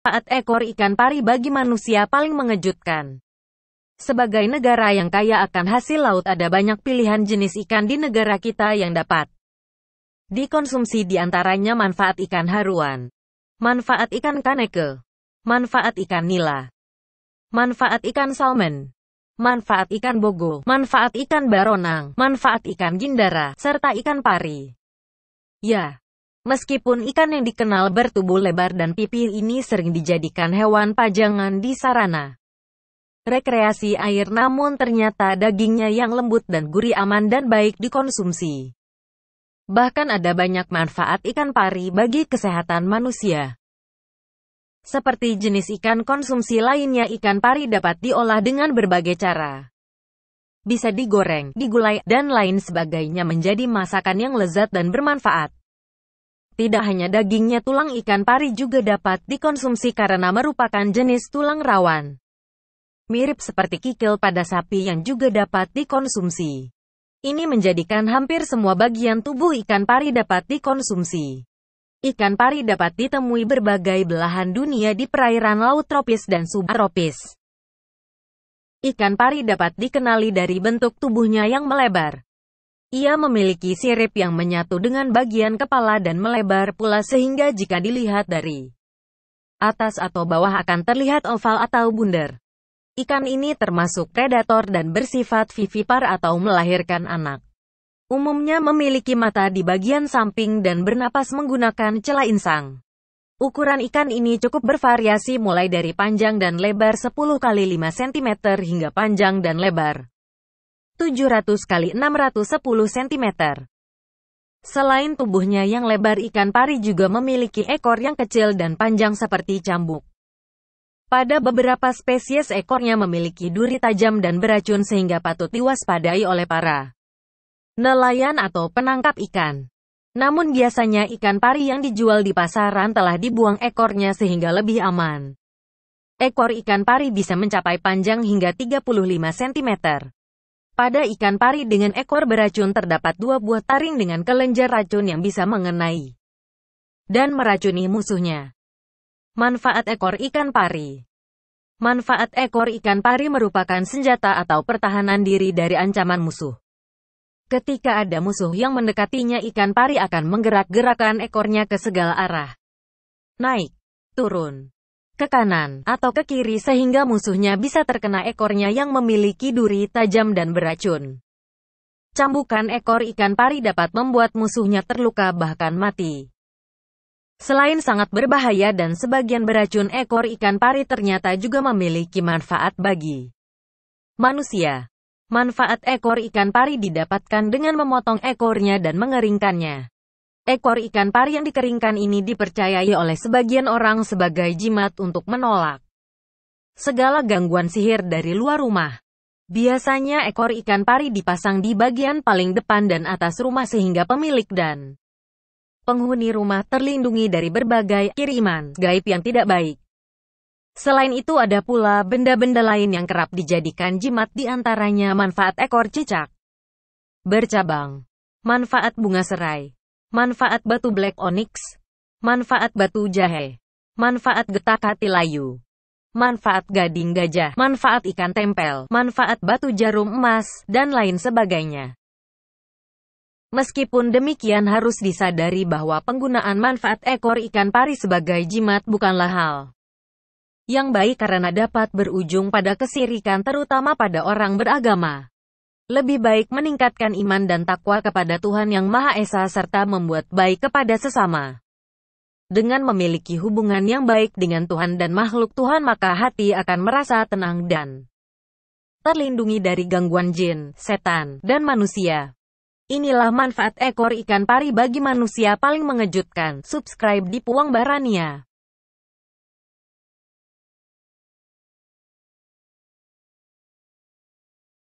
Manfaat ekor ikan pari bagi manusia paling mengejutkan. Sebagai negara yang kaya akan hasil laut ada banyak pilihan jenis ikan di negara kita yang dapat dikonsumsi di antaranya manfaat ikan haruan, manfaat ikan kaneke, manfaat ikan nila, manfaat ikan salmon, manfaat ikan bogo, manfaat ikan baronang, manfaat ikan gindara, serta ikan pari. Ya, Meskipun ikan yang dikenal bertubuh lebar dan pipih ini sering dijadikan hewan pajangan di sarana rekreasi air namun ternyata dagingnya yang lembut dan gurih aman dan baik dikonsumsi. Bahkan ada banyak manfaat ikan pari bagi kesehatan manusia. Seperti jenis ikan konsumsi lainnya ikan pari dapat diolah dengan berbagai cara. Bisa digoreng, digulai, dan lain sebagainya menjadi masakan yang lezat dan bermanfaat. Tidak hanya dagingnya tulang ikan pari juga dapat dikonsumsi karena merupakan jenis tulang rawan. Mirip seperti kikil pada sapi yang juga dapat dikonsumsi. Ini menjadikan hampir semua bagian tubuh ikan pari dapat dikonsumsi. Ikan pari dapat ditemui berbagai belahan dunia di perairan laut tropis dan subtropis. Ikan pari dapat dikenali dari bentuk tubuhnya yang melebar, ia memiliki sirip yang menyatu dengan bagian kepala dan melebar pula sehingga jika dilihat dari atas atau bawah akan terlihat oval atau bundar. Ikan ini termasuk predator dan bersifat vivipar atau melahirkan anak. Umumnya memiliki mata di bagian samping dan bernapas menggunakan celah insang. Ukuran ikan ini cukup bervariasi mulai dari panjang dan lebar 10 kali 5 cm hingga panjang dan lebar 700 kali 610 cm. Selain tubuhnya yang lebar ikan pari juga memiliki ekor yang kecil dan panjang seperti cambuk. Pada beberapa spesies ekornya memiliki duri tajam dan beracun sehingga patut diwaspadai oleh para nelayan atau penangkap ikan. Namun biasanya ikan pari yang dijual di pasaran telah dibuang ekornya sehingga lebih aman. Ekor ikan pari bisa mencapai panjang hingga 35 cm. Pada ikan pari dengan ekor beracun terdapat dua buah taring dengan kelenjar racun yang bisa mengenai dan meracuni musuhnya. Manfaat ekor ikan pari Manfaat ekor ikan pari merupakan senjata atau pertahanan diri dari ancaman musuh. Ketika ada musuh yang mendekatinya ikan pari akan menggerak-gerakan ekornya ke segala arah. Naik, turun, ke kanan atau ke kiri sehingga musuhnya bisa terkena ekornya yang memiliki duri tajam dan beracun. Cambukan ekor ikan pari dapat membuat musuhnya terluka bahkan mati. Selain sangat berbahaya dan sebagian beracun ekor ikan pari ternyata juga memiliki manfaat bagi manusia. Manfaat ekor ikan pari didapatkan dengan memotong ekornya dan mengeringkannya. Ekor ikan pari yang dikeringkan ini dipercayai oleh sebagian orang sebagai jimat untuk menolak segala gangguan sihir dari luar rumah. Biasanya ekor ikan pari dipasang di bagian paling depan dan atas rumah sehingga pemilik dan penghuni rumah terlindungi dari berbagai kiriman gaib yang tidak baik. Selain itu ada pula benda-benda lain yang kerap dijadikan jimat diantaranya manfaat ekor cicak, bercabang, manfaat bunga serai, Manfaat batu black onyx. Manfaat batu jahe. Manfaat getah katilayu, Manfaat gading gajah. Manfaat ikan tempel. Manfaat batu jarum emas, dan lain sebagainya. Meskipun demikian harus disadari bahwa penggunaan manfaat ekor ikan pari sebagai jimat bukanlah hal yang baik karena dapat berujung pada kesirikan terutama pada orang beragama lebih baik meningkatkan iman dan takwa kepada Tuhan Yang Maha Esa serta membuat baik kepada sesama. Dengan memiliki hubungan yang baik dengan Tuhan dan makhluk Tuhan maka hati akan merasa tenang dan terlindungi dari gangguan jin, setan, dan manusia. Inilah manfaat ekor ikan pari bagi manusia paling mengejutkan. Subscribe di Puang Barania.